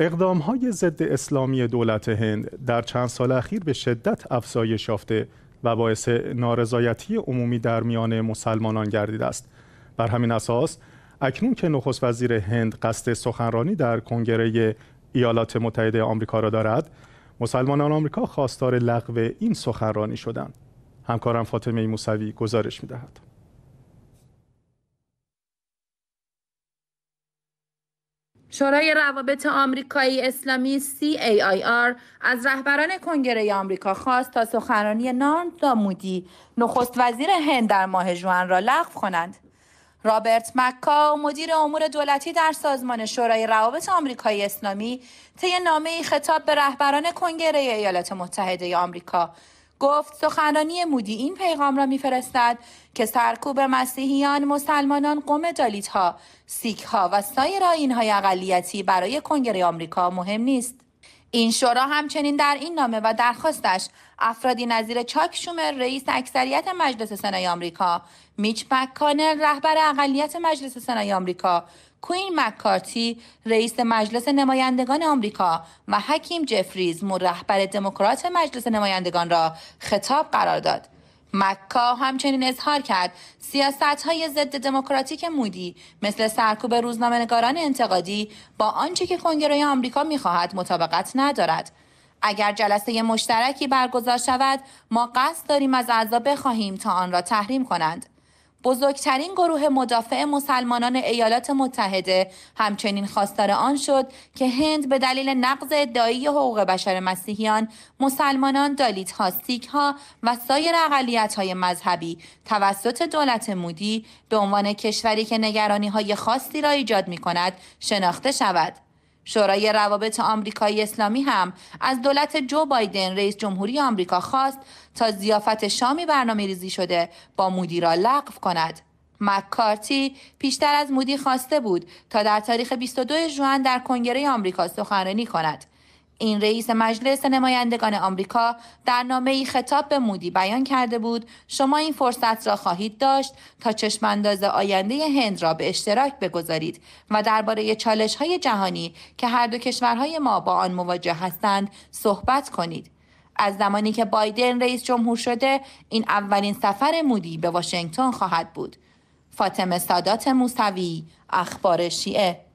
اقدام های ضد اسلامی دولت هند در چند سال اخیر به شدت افزایش یافته و باعث نارضایتی عمومی در میان مسلمانان گردیده است بر همین اساس اکنون که نخست وزیر هند قصد سخنرانی در کنگره ایالات متحده آمریکا را دارد مسلمانان آمریکا خواستار لغو این سخنرانی شدند همکارم فاطمه موسوی گزارش می‌دهد. شورای روابط آمریکایی اسلامی CAIR از رهبران کنگره آمریکا خواست تا سخنرانی نان دامودی نخست وزیر هند در ماه جوان را لغو کنند. رابرت مکا مدیر امور دولتی در سازمان شورای روابط آمریکایی اسلامی طی نامه‌ای خطاب به رهبران کنگره ایالات متحده آمریکا گفت سخنرانی مودی این پیغام را میفرستد که سرکوب مسیحیان، مسلمانان، قوم جالیت ها، سیک ها و سایر آین های اقلیتی برای کنگره آمریکا مهم نیست. این شورا همچنین در این نامه و درخواستش افرادی نظیر چاک شومر رئیس اکثریت مجلس سنای آمریکا میچ مکانل رهبر اقلیت مجلس سنای آمریکا کوین مکارتی رئیس مجلس نمایندگان آمریکا و حکیم جفریز رهبر دموکرات مجلس نمایندگان را خطاب قرار داد مکا همچنین اظهار کرد سیاست های ضد دموکراتیک مودی مثل سرکوب روزنامه‌نگاران انتقادی با آنچه که کنگره آمریکا میخواهد مطابقت ندارد اگر جلسه مشترکی برگزار شود ما قصد داریم از اعضا بخواهیم تا آن را تحریم کنند بزرگترین گروه مدافع مسلمانان ایالات متحده همچنین خواستار آن شد که هند به دلیل نقض ادعایی حقوق بشر مسیحیان مسلمانان دالیت هاستیک ها و سایر اقلیت های مذهبی توسط دولت مودی به عنوان کشوری که نگرانی های خاصی را ایجاد می کند شناخته شود شورای روابط آمریکایی اسلامی هم از دولت جو بایدن رئیس جمهوری آمریکا خواست تا زیافت شامی برنامه ریزی شده با مودی را لغو کند. مکارتی پیشتر از مودی خواسته بود تا در تاریخ 22 ژوئن در کنگره آمریکا سخنرانی کند. این رئیس مجلس نمایندگان آمریکا در ای خطاب به مودی بیان کرده بود شما این فرصت را خواهید داشت تا چشمانداز آینده هند را به اشتراک بگذارید و درباره های جهانی که هر دو کشورهای ما با آن مواجه هستند صحبت کنید. از زمانی که بایدن رئیس جمهور شده این اولین سفر مودی به واشنگتن خواهد بود. فاطمه سادات موسوی اخبار شیعه